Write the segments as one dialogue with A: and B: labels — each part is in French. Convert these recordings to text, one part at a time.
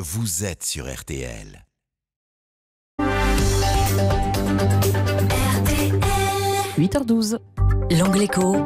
A: Vous êtes sur RTL.
B: RTL. 8h12. éco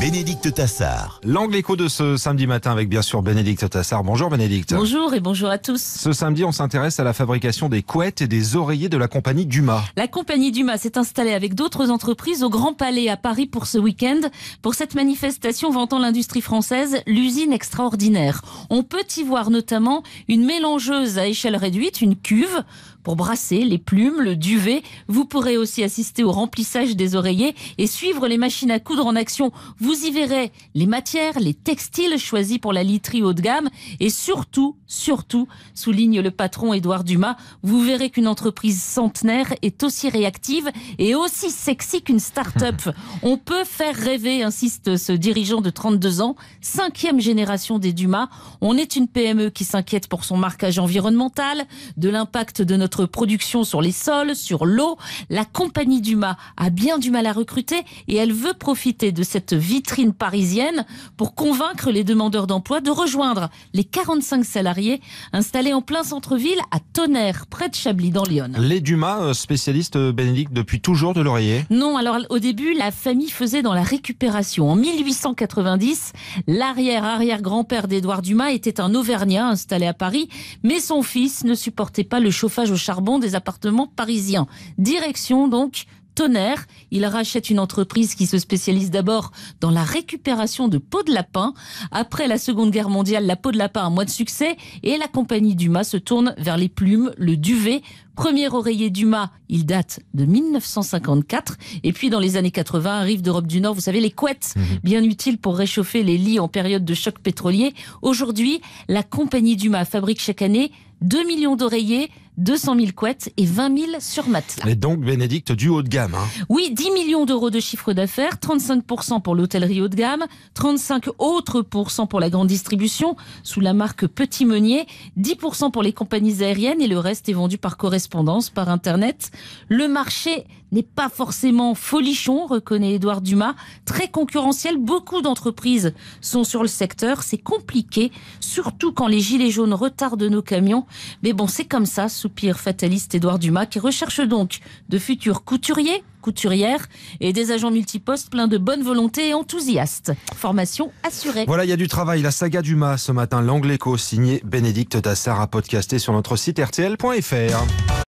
A: Bénédicte Tassard. L'angle écho de ce samedi matin avec bien sûr Bénédicte Tassard. Bonjour Bénédicte. Bonjour et bonjour à tous. Ce samedi, on s'intéresse à la fabrication des couettes et des oreillers de la compagnie Dumas.
B: La compagnie Dumas s'est installée avec d'autres entreprises au Grand Palais à Paris pour ce week-end. Pour cette manifestation vantant l'industrie française, l'usine extraordinaire. On peut y voir notamment une mélangeuse à échelle réduite, une cuve pour brasser les plumes, le duvet. Vous pourrez aussi assister au remplissage des oreillers et suivre les machines à coudre en action. Vous y verrez les matières, les textiles choisis pour la literie haut de gamme et surtout, surtout, souligne le patron Édouard Dumas, vous verrez qu'une entreprise centenaire est aussi réactive et aussi sexy qu'une start-up. On peut faire rêver, insiste ce dirigeant de 32 ans, cinquième génération des Dumas. On est une PME qui s'inquiète pour son marquage environnemental, de l'impact de notre production sur les sols, sur l'eau. La compagnie Dumas a bien du mal à recruter et elle veut profiter de cette vie vitrine parisienne pour convaincre les demandeurs d'emploi de rejoindre les 45 salariés installés en plein centre-ville à Tonnerre, près de Chablis, dans Lyon.
A: Les Dumas, euh, spécialistes euh, Bénédicte depuis toujours de l'oreiller
B: Non, alors au début, la famille faisait dans la récupération. En 1890, l'arrière-arrière-grand-père d'Édouard Dumas était un Auvergnat installé à Paris, mais son fils ne supportait pas le chauffage au charbon des appartements parisiens. Direction donc tonnerre. Il rachète une entreprise qui se spécialise d'abord dans la récupération de peaux de lapin. Après la Seconde Guerre mondiale, la peau de lapin a moins de succès et la compagnie Dumas se tourne vers les plumes, le duvet. Premier oreiller Dumas, il date de 1954. Et puis dans les années 80, arrive d'Europe du Nord, vous savez, les couettes, mhm. bien utiles pour réchauffer les lits en période de choc pétrolier. Aujourd'hui, la compagnie Dumas fabrique chaque année 2 millions d'oreillers 200 000 couettes et 20 000 sur matelas.
A: Et donc, Bénédicte, du haut de gamme. Hein.
B: Oui, 10 millions d'euros de chiffre d'affaires, 35% pour l'hôtellerie haut de gamme, 35 autres pour la grande distribution, sous la marque Petit Meunier, 10% pour les compagnies aériennes et le reste est vendu par correspondance, par Internet. Le marché n'est pas forcément folichon, reconnaît Édouard Dumas. Très concurrentiel, beaucoup d'entreprises sont sur le secteur. C'est compliqué, surtout quand les gilets jaunes retardent nos camions. Mais bon, c'est comme ça pire fataliste Édouard Dumas, qui recherche donc de futurs couturiers, couturières et des agents multipostes pleins de bonne volonté et enthousiastes. Formation assurée. Voilà,
A: il y a du travail. La saga Dumas ce matin, l'Angléco, signé Bénédicte Dassar à podcasté sur notre site rtl.fr.